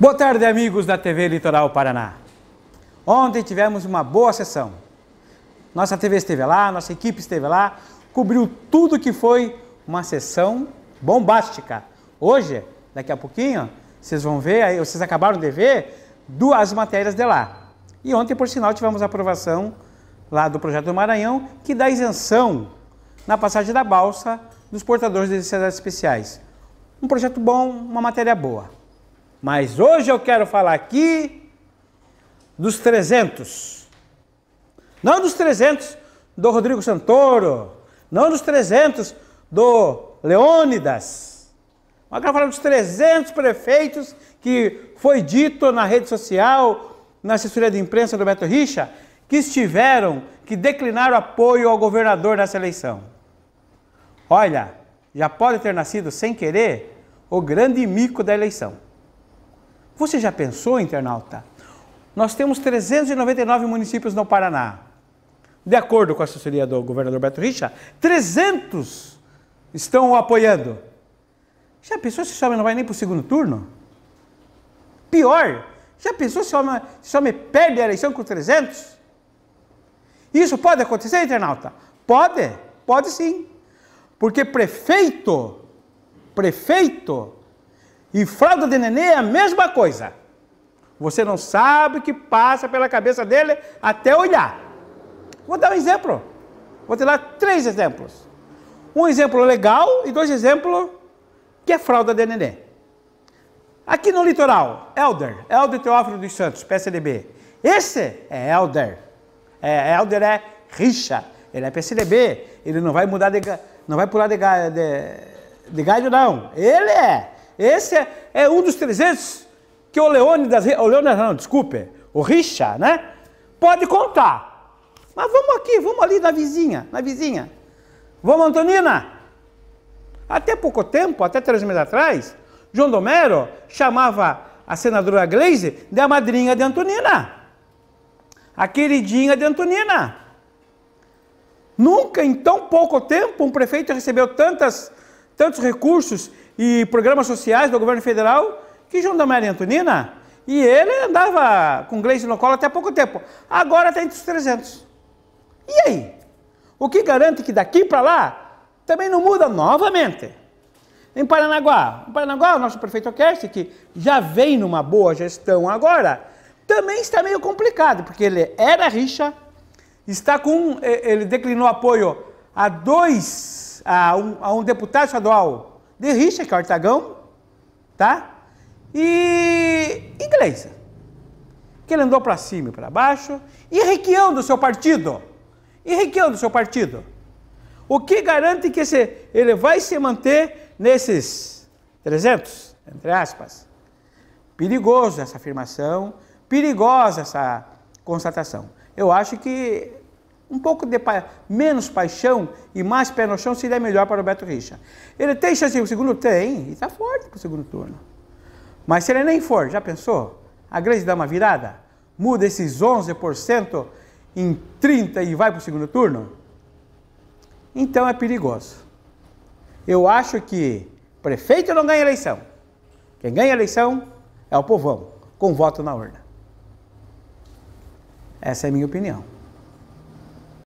Boa tarde, amigos da TV Litoral Paraná. Ontem tivemos uma boa sessão. Nossa TV esteve lá, nossa equipe esteve lá, cobriu tudo que foi uma sessão bombástica. Hoje, daqui a pouquinho, vocês vão ver, aí vocês acabaram de ver duas matérias de lá. E ontem, por sinal, tivemos a aprovação lá do projeto do Maranhão, que dá isenção na passagem da balsa dos portadores de necessidades especiais. Um projeto bom, uma matéria boa. Mas hoje eu quero falar aqui dos 300. Não dos 300 do Rodrigo Santoro, não dos 300 do Leônidas. Mas eu quero falar dos 300 prefeitos que foi dito na rede social, na assessoria de imprensa do Beto Richa, que estiveram, que declinaram apoio ao governador nessa eleição. Olha, já pode ter nascido sem querer o grande mico da eleição. Você já pensou, internauta? Nós temos 399 municípios no Paraná. De acordo com a assessoria do governador Beto Richa, 300 estão o apoiando. Já pensou se esse homem não vai nem para o segundo turno? Pior, já pensou se esse homem, se perde a eleição com 300? Isso pode acontecer, internauta? Pode, pode sim. Porque prefeito, prefeito e fralda de neném é a mesma coisa. Você não sabe o que passa pela cabeça dele até olhar. Vou dar um exemplo. Vou te dar três exemplos. Um exemplo legal e dois exemplos que é fralda de neném. Aqui no litoral, Elder, Elder Teófilo dos Santos, PSDB. Esse é Elder. É, Elder é rixa, ele é PSDB, ele não vai mudar de, não vai pular de, de, de galho não. Ele é esse é, é um dos 300 que o Leônidas, o Leônidas não, desculpe, o Richa, né? Pode contar. Mas vamos aqui, vamos ali na vizinha, na vizinha. Vamos, Antonina. Até pouco tempo, até três meses atrás, João Domero chamava a senadora de a madrinha de Antonina. A queridinha de Antonina. Nunca em tão pouco tempo um prefeito recebeu tantas, tantos recursos e programas sociais do governo federal que João da Maria Antonina. E ele andava com Gleice no colo até pouco tempo. Agora está entre os 300. E aí? O que garante que daqui para lá também não muda novamente? Em Paranaguá, em Paranaguá, o nosso prefeito Kerst, que já vem numa boa gestão agora, também está meio complicado, porque ele era rixa, está com, eh, ele declinou apoio a dois, a um, a um deputado estadual de Richard é Cartagão, tá? E inglesa, que ele andou para cima e para baixo, e enriqueando o seu partido, enriqueando o seu partido. O que garante que esse, ele vai se manter nesses 300, entre aspas? Perigoso essa afirmação, perigosa essa constatação. Eu acho que um pouco de pa menos paixão e mais pé no chão seria melhor para o Beto Richa. Ele tem chance o segundo? Tem, e está forte para o segundo turno. Mas se ele nem for, já pensou? A grande dá uma virada? Muda esses 11% em 30% e vai para o segundo turno? Então é perigoso. Eu acho que prefeito não ganha eleição. Quem ganha eleição é o povão, com voto na urna. Essa é a minha opinião.